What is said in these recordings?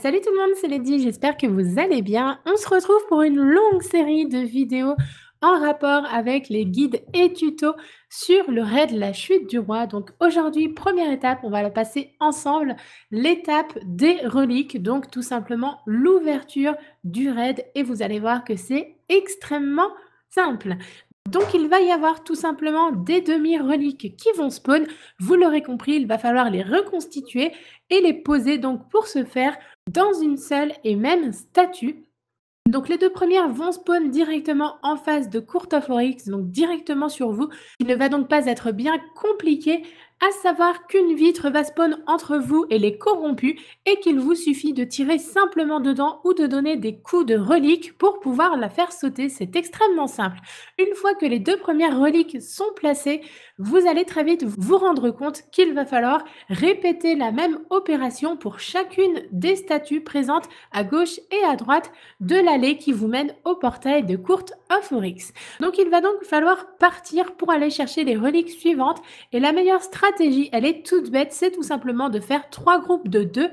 Salut tout le monde, c'est Lady, j'espère que vous allez bien. On se retrouve pour une longue série de vidéos en rapport avec les guides et tutos sur le raid de la chute du roi. Donc aujourd'hui, première étape, on va la passer ensemble, l'étape des reliques, donc tout simplement l'ouverture du raid et vous allez voir que c'est extrêmement simple. Donc il va y avoir tout simplement des demi-reliques qui vont spawn. Vous l'aurez compris, il va falloir les reconstituer et les poser donc pour ce faire dans une seule et même statue. Donc les deux premières vont spawn directement en face de Court of Oryx, donc directement sur vous. Il ne va donc pas être bien compliqué à savoir qu'une vitre va spawn entre vous et les corrompus et qu'il vous suffit de tirer simplement dedans ou de donner des coups de relique pour pouvoir la faire sauter. C'est extrêmement simple. Une fois que les deux premières reliques sont placées, vous allez très vite vous rendre compte qu'il va falloir répéter la même opération pour chacune des statues présentes à gauche et à droite de l'allée qui vous mène au portail de Courte of Donc il va donc falloir partir pour aller chercher les reliques suivantes et la meilleure stratégie stratégie, elle est toute bête, c'est tout simplement de faire trois groupes de deux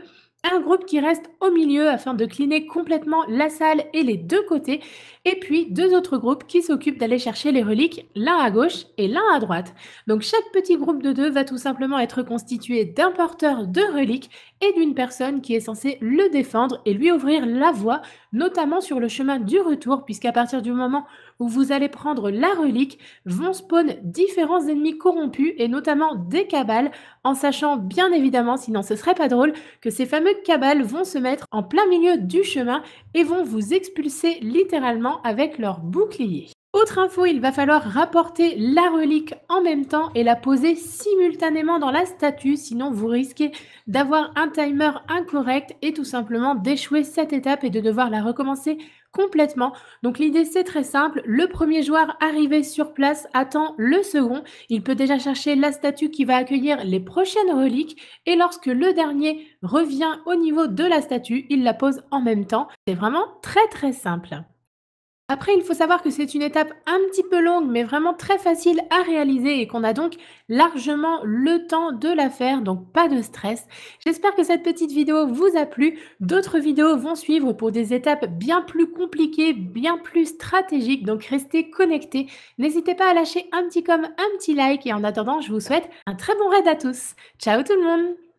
un groupe qui reste au milieu afin de cliner complètement la salle et les deux côtés, et puis deux autres groupes qui s'occupent d'aller chercher les reliques, l'un à gauche et l'un à droite. Donc chaque petit groupe de deux va tout simplement être constitué d'un porteur de reliques et d'une personne qui est censée le défendre et lui ouvrir la voie, notamment sur le chemin du retour, puisqu'à partir du moment où vous allez prendre la relique, vont spawn différents ennemis corrompus et notamment des cabales, en sachant bien évidemment, sinon ce serait pas drôle, que ces fameux cabales vont se mettre en plein milieu du chemin et vont vous expulser littéralement avec leur bouclier. Autre info, il va falloir rapporter la relique en même temps et la poser simultanément dans la statue, sinon vous risquez d'avoir un timer incorrect et tout simplement d'échouer cette étape et de devoir la recommencer complètement. Donc l'idée c'est très simple, le premier joueur arrivé sur place attend le second, il peut déjà chercher la statue qui va accueillir les prochaines reliques et lorsque le dernier revient au niveau de la statue, il la pose en même temps. C'est vraiment très très simple. Après, il faut savoir que c'est une étape un petit peu longue, mais vraiment très facile à réaliser et qu'on a donc largement le temps de la faire, donc pas de stress. J'espère que cette petite vidéo vous a plu. D'autres vidéos vont suivre pour des étapes bien plus compliquées, bien plus stratégiques, donc restez connectés. N'hésitez pas à lâcher un petit comme, un petit like et en attendant, je vous souhaite un très bon raid à tous. Ciao tout le monde